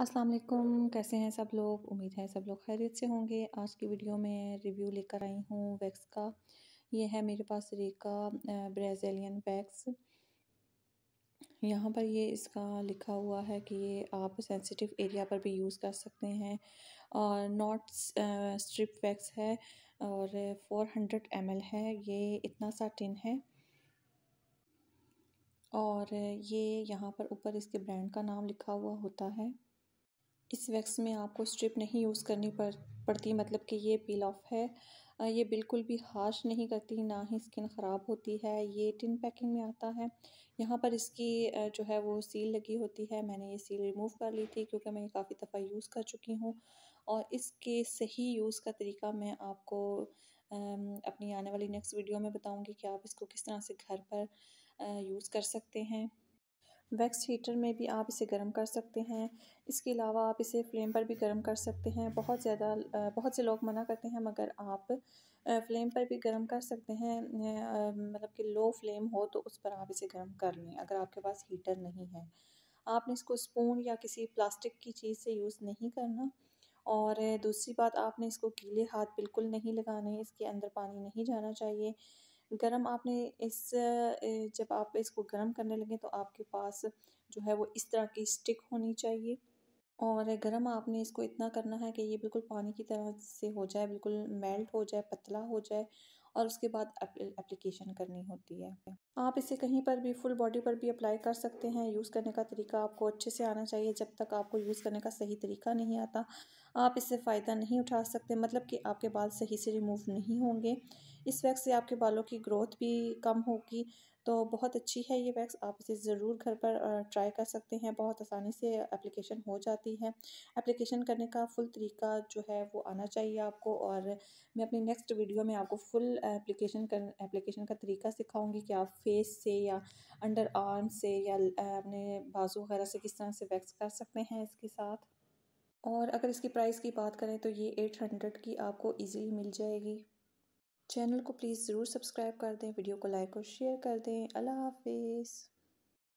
अस्सलाम वालेकुम कैसे हैं सब लोग उम्मीद है सब लोग खैरियत से होंगे आज की वीडियो में रिव्यू लेकर आई हूँ वैक्स का ये है मेरे पास रेका ब्राज़ीलियन वैक्स यहाँ पर ये इसका लिखा हुआ है कि ये आप सेंसिटिव एरिया पर भी यूज़ कर सकते हैं और नॉट स्ट्रिप वैक्स है और फोर हंड्रेड एम एल है ये इतना सा टिन है और ये यहाँ पर ऊपर इसके ब्रांड का नाम लिखा हुआ होता है इस वैक्स में आपको स्ट्रिप नहीं यूज़ करनी पड़ पड़ती मतलब कि ये पील ऑफ है ये बिल्कुल भी हार्श नहीं करती ना ही स्किन ख़राब होती है ये टिन पैकिंग में आता है यहाँ पर इसकी जो है वो सील लगी होती है मैंने ये सील रिमूव कर ली थी क्योंकि मैं ये काफ़ी दफ़ा यूज़ कर चुकी हूँ और इसके सही यूज़ का तरीका मैं आपको अपनी आने वाली नेक्स्ट वीडियो में बताऊँगी कि आप इसको किस तरह से घर पर यूज़ कर सकते हैं वैक्स हीटर में भी आप इसे गर्म कर सकते हैं इसके अलावा आप इसे फ्लेम पर भी गर्म कर सकते हैं बहुत ज़्यादा बहुत से लोग मना करते हैं मगर आप फ्लेम पर भी गर्म कर सकते हैं मतलब कि लो फ्लेम हो तो उस पर आप इसे गर्म कर लें अगर आपके पास हीटर नहीं है आपने इसको स्पून या किसी प्लास्टिक की चीज़ से यूज़ नहीं करना और दूसरी बात आपने इसको गीले हाथ बिल्कुल नहीं लगाने इसके अंदर पानी नहीं जाना चाहिए गरम आपने इस जब आप इसको गरम करने लगें तो आपके पास जो है वो इस तरह की स्टिक होनी चाहिए और गरम आपने इसको इतना करना है कि ये बिल्कुल पानी की तरह से हो जाए बिल्कुल मेल्ट हो जाए पतला हो जाए और उसके बाद एप्लीकेशन करनी होती है आप इसे कहीं पर भी फुल बॉडी पर भी अप्लाई कर सकते हैं यूज़ करने का तरीका आपको अच्छे से आना चाहिए जब तक आपको यूज़ करने का सही तरीका नहीं आता आप इससे फ़ायदा नहीं उठा सकते मतलब कि आपके बाल सही से रिमूव नहीं होंगे इस वैक्स से आपके बालों की ग्रोथ भी कम होगी तो बहुत अच्छी है ये वैक्स आप इसे ज़रूर घर पर ट्राई कर सकते हैं बहुत आसानी से एप्लीकेशन हो जाती है एप्लीकेशन करने का फुल तरीका जो है वो आना चाहिए आपको और मैं अपनी नेक्स्ट वीडियो में आपको फुल एप्लीकेशन कर एप्लीकेशन का तरीका सिखाऊंगी कि आप फेस से या अंडर आर्म से या अपने बाजू वगैरह से किस तरह से वैक्स कर सकते हैं इसके साथ और अगर इसकी प्राइस की बात करें तो ये एट हंड्रेड की आपको ईज़िली मिल जाएगी चैनल को प्लीज़ ज़रूर सब्सक्राइब कर दें वीडियो को लाइक और शेयर कर दें अल्लाह हाफिज़